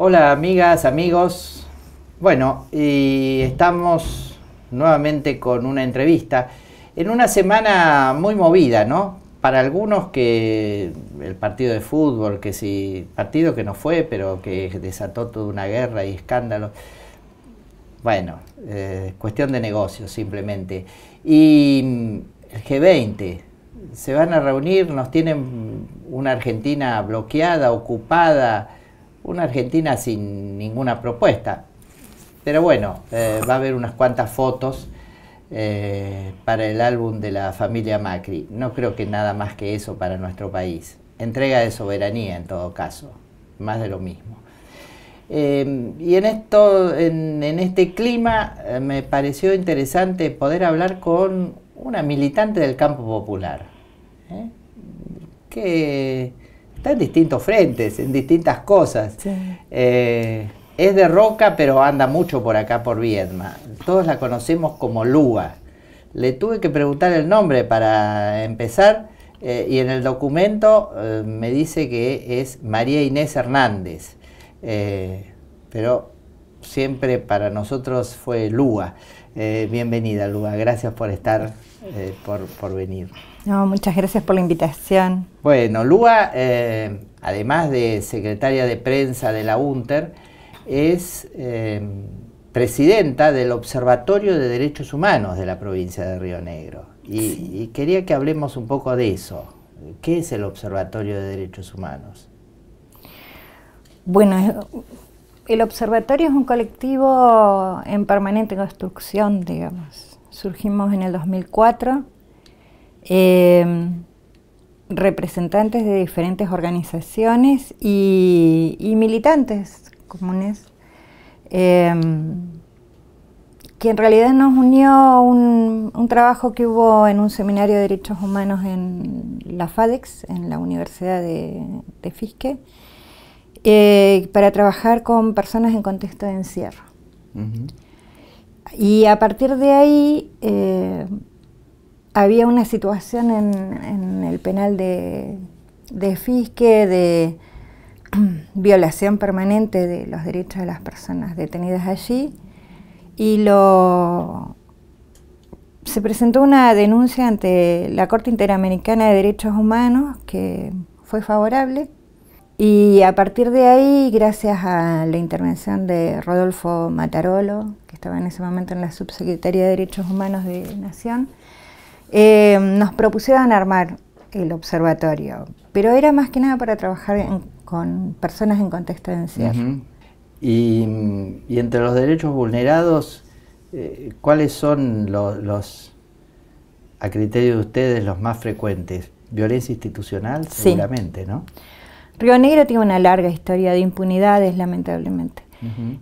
Hola amigas, amigos. Bueno, y estamos nuevamente con una entrevista en una semana muy movida, ¿no? Para algunos que el partido de fútbol, que sí, partido que no fue, pero que desató toda una guerra y escándalo. Bueno, eh, cuestión de negocios simplemente. Y mm, el G20, se van a reunir, nos tienen una Argentina bloqueada, ocupada, una Argentina sin ninguna propuesta. Pero bueno, eh, va a haber unas cuantas fotos eh, para el álbum de la familia Macri. No creo que nada más que eso para nuestro país. Entrega de soberanía en todo caso, más de lo mismo. Em, y en, esto, en este clima eh, me pareció interesante poder hablar con una militante del campo popular, que está en distintos frentes, en distintas cosas. Eh, es de Roca, pero anda mucho por acá, por Viedma. Todos la conocemos como Lua. Le tuve que preguntar el nombre para empezar eh, y en el documento eh, me dice que es María Inés Hernández. pero siempre para nosotros fue Lua. Eh, bienvenida, Lua. Gracias por estar, eh, por, venir. No, muchas gracias por la invitación. Bueno, Lua, eh, además de secretaria de prensa de la UNTER, es presidenta del Observatorio de Derechos Humanos de la provincia de Río Negro. Y, y quería que hablemos un poco de eso. ¿Qué es el Observatorio de Derechos Humanos? Bueno, el observatorio es un colectivo en permanente construcción, digamos. Surgimos en el 2004, em, representantes de diferentes organizaciones y, militantes comunes, em, que en realidad nos unió un, un, trabajo que hubo en un seminario de derechos humanos en la FADEX, en la Universidad de, de Fisque, eh, para trabajar con personas en contexto de encierro. Y a partir de ahí eh, había una situación en, el penal de, de Fisque de violación permanente de los derechos de las personas detenidas allí y lo se presentó una denuncia ante la Corte Interamericana de Derechos Humanos que fue favorable y a partir de ahí, gracias a la intervención de Rodolfo Matarolo, que estaba en ese momento en la Subsecretaría de Derechos Humanos de Nación, eh, nos propusieron armar el observatorio, pero era más que nada para trabajar con personas en contexto de y, entre los derechos vulnerados, eh, ¿cuáles son los, a criterio de ustedes, los más frecuentes? Violencia institucional, seguramente, sí. ¿no? Río Negro tiene una larga historia de impunidades, lamentablemente. Mm,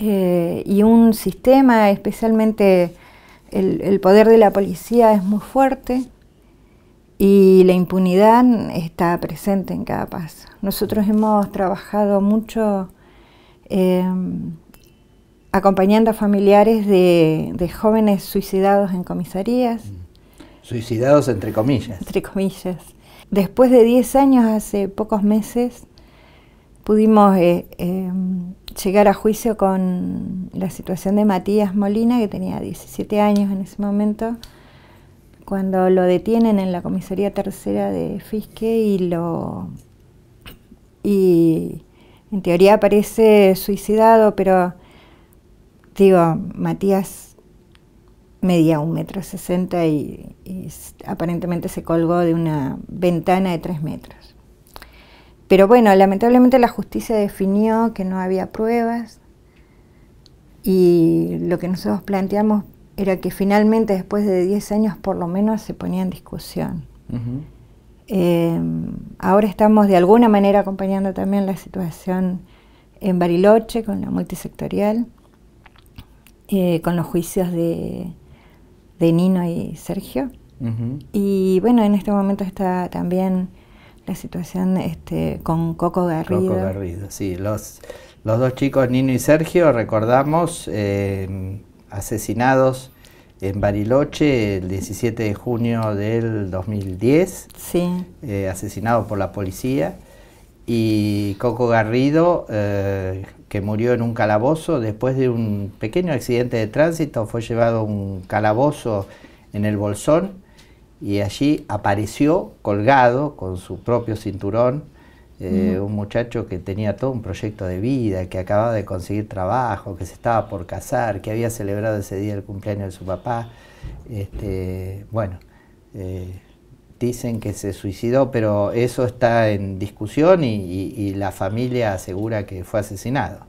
eh, y, un sistema, especialmente el, poder de la policía es muy fuerte y la impunidad está presente en cada paso. Nosotros hemos trabajado mucho em, acompañando a familiares de, de, jóvenes suicidados en comisarías. Mm. Suicidados entre comillas. Entre comillas. Después de 10 años, hace pocos meses, pudimos eh, eh, llegar a juicio con la situación de Matías Molina, que tenía 17 años en ese momento, cuando lo detienen en la comisaría tercera de Fisque y lo... y en teoría parece suicidado, pero digo, Matías medía un metro sesenta y, aparentemente se colgó de una ventana de tres metros. Pero bueno, lamentablemente la justicia definió que no había pruebas y lo que nosotros planteamos era que finalmente después de 10 años por lo menos se ponía en discusión. Em, ahora estamos de alguna manera acompañando también la situación en Bariloche con la multisectorial, eh, con los juicios de de Nino y Sergio. Y bueno, en este momento está también la situación este, con Coco Garrido. Coco Garrido, sí. Los, los dos chicos, Nino y Sergio, recordamos, eh, asesinados en Bariloche el 17 de junio del 2010, sí. Eh, asesinados por la policía. Y Coco Garrido, eh, que murió en un calabozo después de un pequeño accidente de tránsito, fue llevado a un calabozo en el Bolsón y allí apareció colgado con su propio cinturón eh, un muchacho que tenía todo un proyecto de vida, que acababa de conseguir trabajo, que se estaba por casar, que había celebrado ese día el cumpleaños de su papá. Este, bueno, eh, dicen que se suicidó, pero eso está en discusión y, la familia asegura que fue asesinado.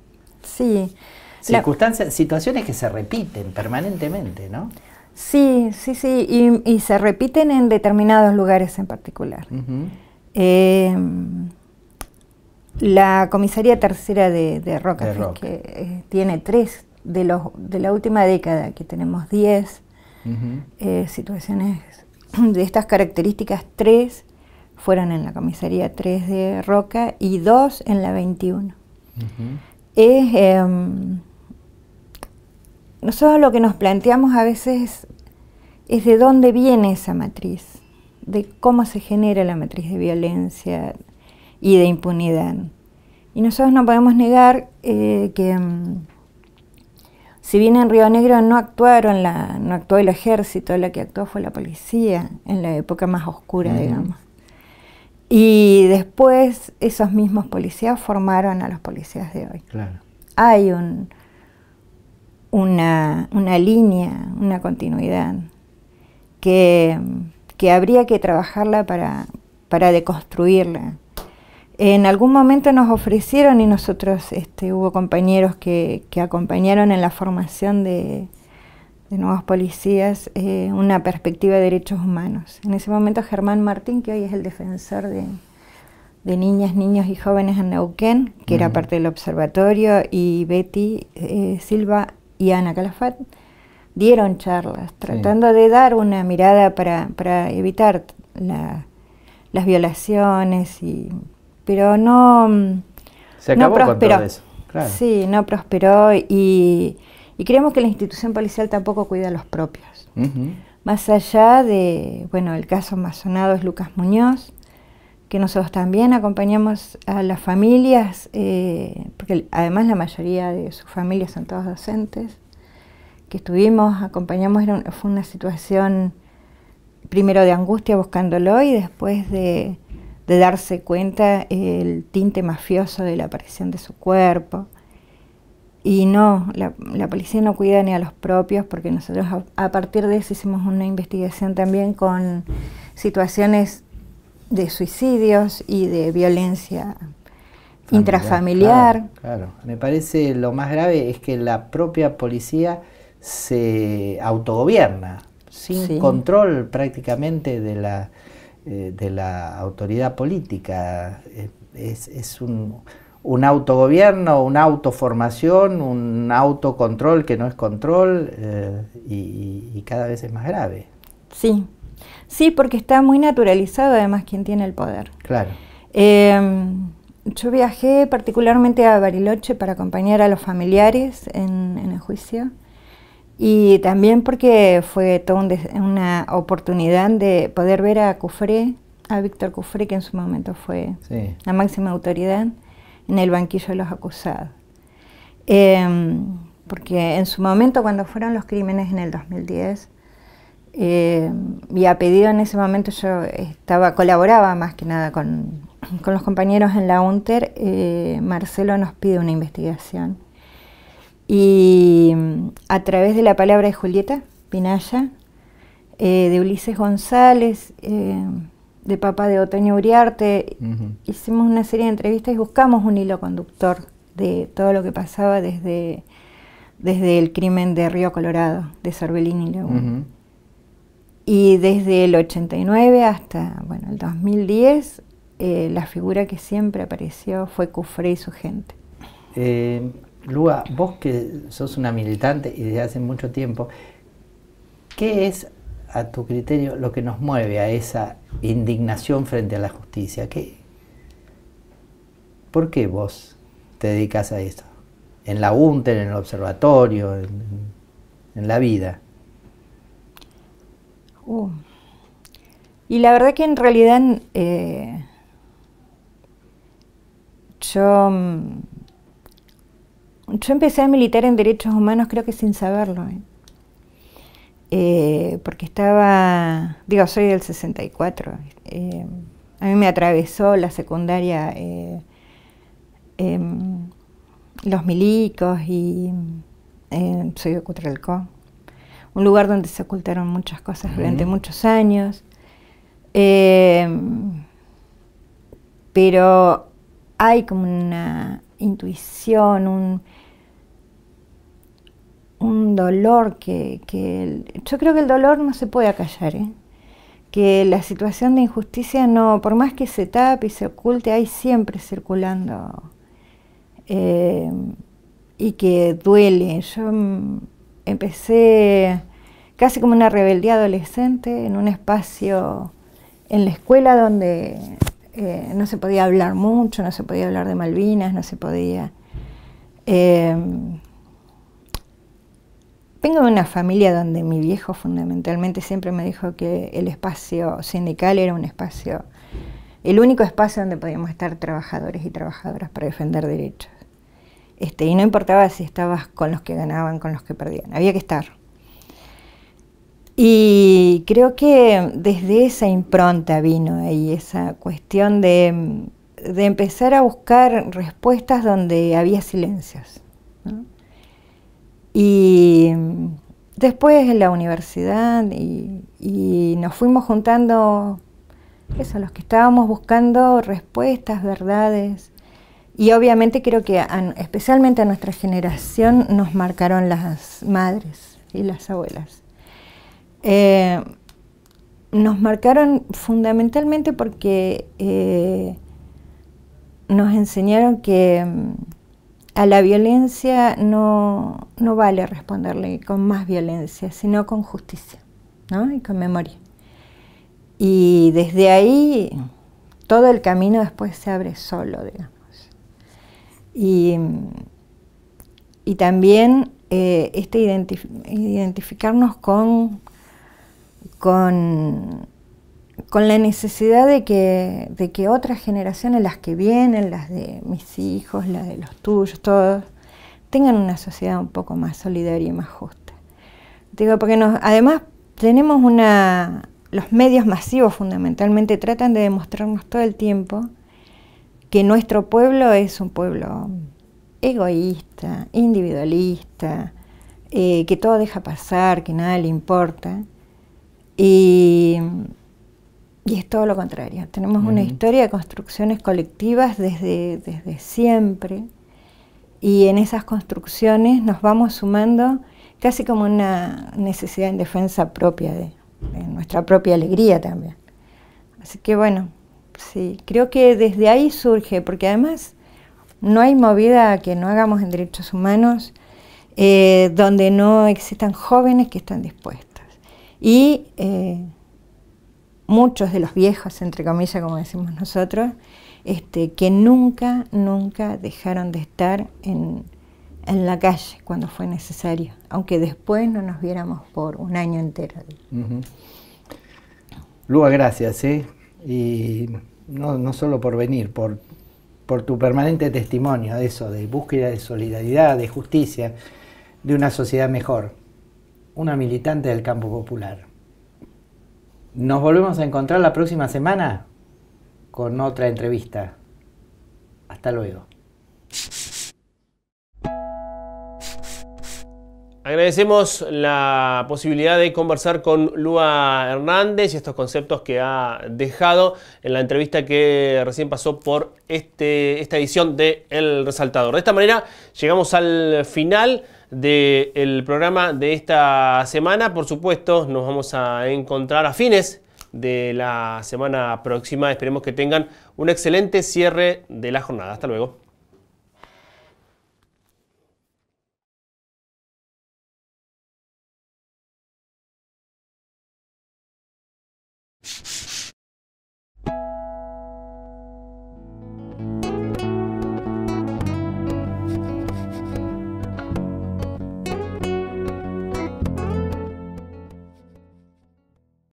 Sí. Circunstancias, situaciones que se repiten permanentemente, ¿no? Sí, sí, sí, y, se repiten en determinados lugares en particular. Em, la comisaría tercera de, de Roca, que eh, tiene tres de los de la última década, que tenemos diez eh, situaciones de estas características, tres fueron en la comisaría 3 de Roca y dos en la 21. Em, nosotros lo que nos planteamos a veces es de dónde viene esa matriz, de cómo se genera la matriz de violencia y de impunidad. Y nosotros no podemos negar eh, que... Em, si bien en Río Negro no actuaron la, no actuó el ejército, la que actuó fue la policía en la época más oscura, digamos. Y después esos mismos policías formaron a los policías de hoy. Hay un, una, línea, una continuidad que, habría que trabajarla para, para deconstruirla en algún momento nos ofrecieron y nosotros este, hubo compañeros que, acompañaron en la formación de, nuevos policías eh, una perspectiva de derechos humanos. En ese momento Germán Martín, que hoy es el defensor de, niñas, niños y jóvenes en Neuquén, que era parte del observatorio, y Betty eh, Silva y Ana Calafat, dieron charlas tratando de dar una mirada para, evitar las violaciones y pero no, Se acabó prosperó. Con eso. Sí, no prosperó y, creemos que la institución policial tampoco cuida a los propios. Más allá de, bueno, el caso más sonado es Lucas Muñoz, que nosotros también acompañamos a las familias, eh, porque además la mayoría de sus familias son todos docentes, que estuvimos, acompañamos, era fue una situación primero de angustia buscándolo y después de, de darse cuenta el tinte mafioso de la aparición de su cuerpo. Y no, la, policía no cuida ni a los propios porque nosotros a, partir de eso hicimos una investigación también con situaciones de suicidios y de violencia intrafamiliar. Claro, me parece lo más grave es que la propia policía se autogobierna, sin control prácticamente de la, eh, de la autoridad política. Eh, es, es un, autogobierno, una autoformación, un autocontrol que no es control eh, y, cada vez es más grave. Sí, sí, porque está muy naturalizado además quien tiene el poder. Claro. Em, yo viajé particularmente a Bariloche para acompañar a los familiares en el juicio. Y también porque fue toda una oportunidad de poder ver a Cufré, a Víctor Cufré, que en su momento fue la máxima autoridad, en el banquillo de los acusados. Em, porque en su momento, cuando fueron los crímenes en el 2010, em, y a pedido en ese momento yo estaba, colaboraba más que nada con, con los compañeros en la UNTER, eh, Marcelo nos pide una investigación y mm, a través de la palabra de Julieta Pinaya, eh, de Ulises González, eh, de papá de Otoño Uriarte, hicimos una serie de entrevistas y buscamos un hilo conductor de todo lo que pasaba desde, desde el crimen de Río Colorado, de Sorbelín y León. Y desde el 89 hasta bueno, el 2010, eh, la figura que siempre apareció fue Cufre y su gente. Lua, vos que sos una militante y desde hace mucho tiempo, ¿qué es a tu criterio lo que nos mueve a esa indignación frente a la justicia? ¿Qué? ¿Por qué vos te dedicas a esto? En la UNTER, en el observatorio, en, la vida. Uh. Y la verdad que en realidad eh, yo mm, yo empecé a militar en derechos humanos creo que sin saberlo. ¿eh? Eh, porque estaba, digo, soy del 64. Eh, a mí me atravesó la secundaria em, los milicos y soy de Cutralcó. Un lugar donde se ocultaron muchas cosas durante muchos años. Em, pero hay como una intuición, un, dolor que, yo creo que el dolor no se puede acallar, ¿eh? que la situación de injusticia no, por más que se tape y se oculte, hay siempre circulando eh, y que duele. Yo em, empecé casi como una rebeldía adolescente en un espacio en la escuela donde eh, no se podía hablar mucho, no se podía hablar de Malvinas, no se podía... Eh, vengo de una familia donde mi viejo fundamentalmente siempre me dijo que el espacio sindical era un espacio, el único espacio donde podíamos estar trabajadores y trabajadoras para defender derechos. Este, y no importaba si estabas con los que ganaban, con los que perdían, había que estar. Y creo que desde esa impronta vino ahí esa cuestión de, empezar a buscar respuestas donde había silencios. Y después en la universidad y, nos fuimos juntando, eso, los que estábamos buscando respuestas, verdades. Y obviamente creo que especialmente a nuestra generación nos marcaron las madres y las abuelas. Eh, nos marcaron fundamentalmente porque eh, nos enseñaron que mm, a la violencia no, vale responderle con más violencia, sino con justicia ¿no? y con memoria. Y desde ahí todo el camino después se abre solo, digamos. Y, mm, también eh, este identificarnos con con, la necesidad de que, otras generaciones, las que vienen, las de mis hijos, las de los tuyos, todos, tengan una sociedad un poco más solidaria y más justa. Digo, porque además tenemos una... Los medios masivos fundamentalmente tratan de demostrarnos todo el tiempo que nuestro pueblo es un pueblo egoísta, individualista, eh, que todo deja pasar, que nada le importa. Y, es todo lo contrario. Tenemos una historia de construcciones colectivas desde, siempre. Y en esas construcciones nos vamos sumando casi como una necesidad en defensa propia de, nuestra propia alegría también. Así que bueno, sí, creo que desde ahí surge, porque además no hay movida que no hagamos en derechos humanos eh, donde no existan jóvenes que están dispuestos. Y eh, muchos de los viejos, entre comillas, como decimos nosotros, este, que nunca, nunca dejaron de estar en, la calle cuando fue necesario, aunque después no nos viéramos por un año entero. Lua, gracias. ¿eh? Y no, solo por venir, por, por tu permanente testimonio de eso, de búsqueda de solidaridad, de justicia, de una sociedad mejor una militante del campo popular. Nos volvemos a encontrar la próxima semana con otra entrevista. Hasta luego. Agradecemos la posibilidad de conversar con Lua Hernández y estos conceptos que ha dejado en la entrevista que recién pasó por este, esta edición de El Resaltador. De esta manera llegamos al final del programa de esta semana. Por supuesto, nos vamos a encontrar a fines de la semana próxima. Esperemos que tengan un excelente cierre de la jornada. Hasta luego.